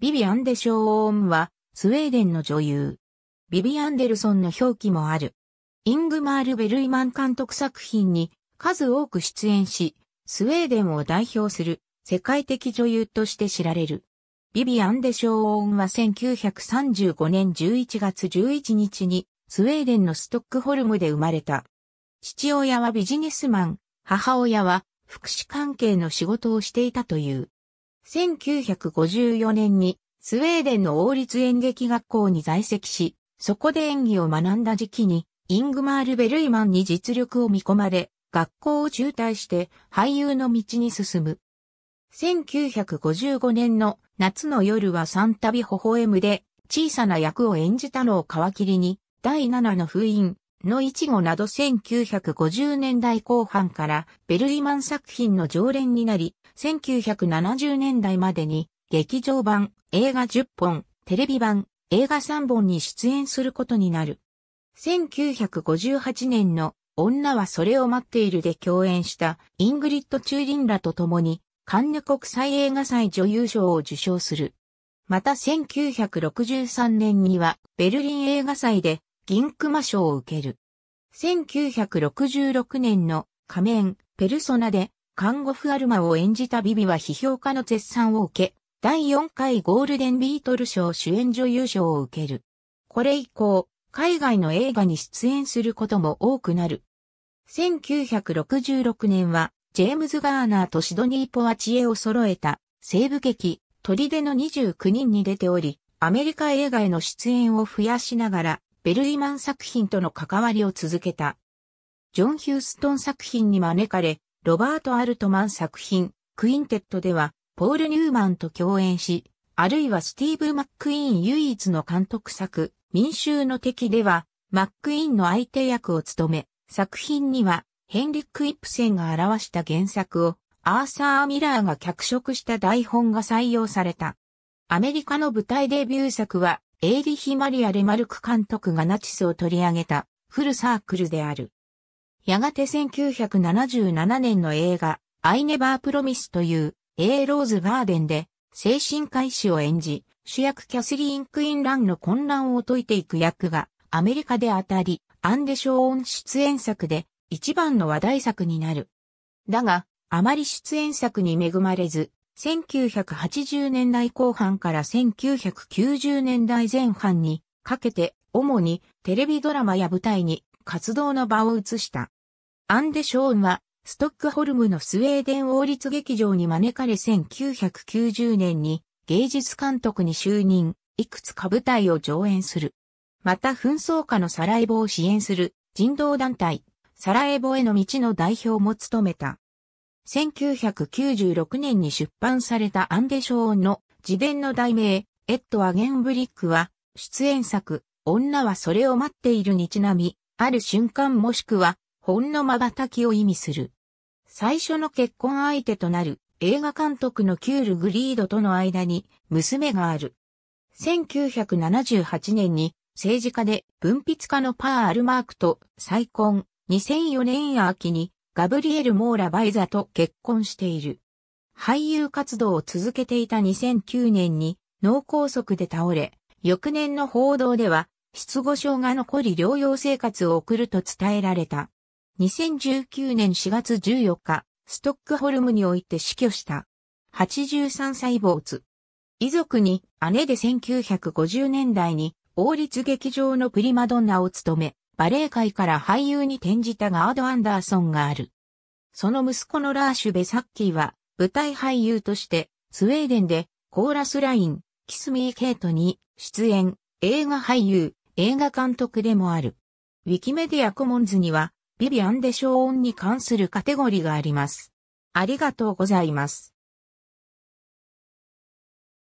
ビビアン・デ・ショーオーンは、スウェーデンの女優。ビビ・アンデルソンの表記もある。イングマール・ベルイマン監督作品に数多く出演し、スウェーデンを代表する世界的女優として知られる。ビビアン・デ・ショーオーンは1935年11月11日にスウェーデンのストックホルムで生まれた。父親はビジネスマン、母親は福祉関係の仕事をしていたという。1954年にスウェーデンの王立演劇学校に在籍し、そこで演技を学んだ時期に、イングマール・ベルイマンに実力を見込まれ、学校を中退して俳優の道に進む。1955年の夏の夜は三度微笑むで小さな役を演じたのを皮切りに第7の封印のいちごなど1950年代後半からベルリマン作品の常連になり、1970年代までに劇場版、映画10本、テレビ版、映画3本に出演することになる。1958年の女はそれを待っているで共演したイングリッド・チューリンらと共にカンヌ国際映画祭女優賞を受賞する。また1963年にはベルリン映画祭で銀熊賞を受ける。1966年の仮面、ペルソナで、看護婦アルマを演じたビビは批評家の絶賛を受け、第4回ゴールデンビートル賞主演女優賞を受ける。これ以降、海外の映画に出演することも多くなる。1966年は、ジェームズ・ガーナーとシドニー・ポアチエを揃えた西部劇、砦の29人に出ており、アメリカ映画への出演を増やしながら、ベルイマン作品との関わりを続けた。ジョン・ヒューストン作品に招かれ、ロバート・アルトマン作品、クインテットでは、ポール・ニューマンと共演し、あるいはスティーブ・マックイーン唯一の監督作、民衆の敵では、マックイーンの相手役を務め、作品には、ヘンリック・イプセンが表した原作を、アーサー・ミラーが脚色した台本が採用された。アメリカの舞台デビュー作は、エイリヒ・マリア・レマルク監督がナチスを取り上げたフルサークルである。やがて1977年の映画、アイネバープロミスという、エーローズガーデンで、精神科医師を演じ、主役キャスリーン・クインランの混乱を解いていく役が、アメリカで当たり、アンデショーン出演作で、一番の話題作になる。だが、あまり出演作に恵まれず、1980年代後半から1990年代前半にかけて主にテレビドラマや舞台に活動の場を移した。アンデショーンはストックホルムのスウェーデン王立劇場に招かれ1990年に芸術監督に就任、いくつか舞台を上演する。また紛争下のサラエボを支援する人道団体、サラエボへの道の代表も務めた。1996年に出版されたアンデショーの自伝の題名、エッド・アゲンブリックは、出演作、女はそれを待っているにちなみ、ある瞬間もしくは、ほんの瞬きを意味する。最初の結婚相手となる映画監督のキュール・グリードとの間に娘がある。1978年に政治家で文筆家のパー・アルマークと再婚、2004年秋にガブリエル・モーラ・バイザと結婚している。俳優活動を続けていた2009年に脳梗塞で倒れ、翌年の報道では失語症が残り療養生活を送ると伝えられた。2019年4月14日、ストックホルムにおいて死去した。83歳主。遺族に姉で1950年代に王立劇場のプリマドンナを務め、バレエ界から俳優に転じたガード・アンダーソンがある。その息子のラーシュ・ベサッキーは、舞台俳優として、スウェーデンで、コーラスライン、キス・ミー・ケイトに、出演、映画俳優、映画監督でもある。ウィキメディアコモンズには、ビビアン・デ・ショーンに関するカテゴリーがあります。ありがとうございます。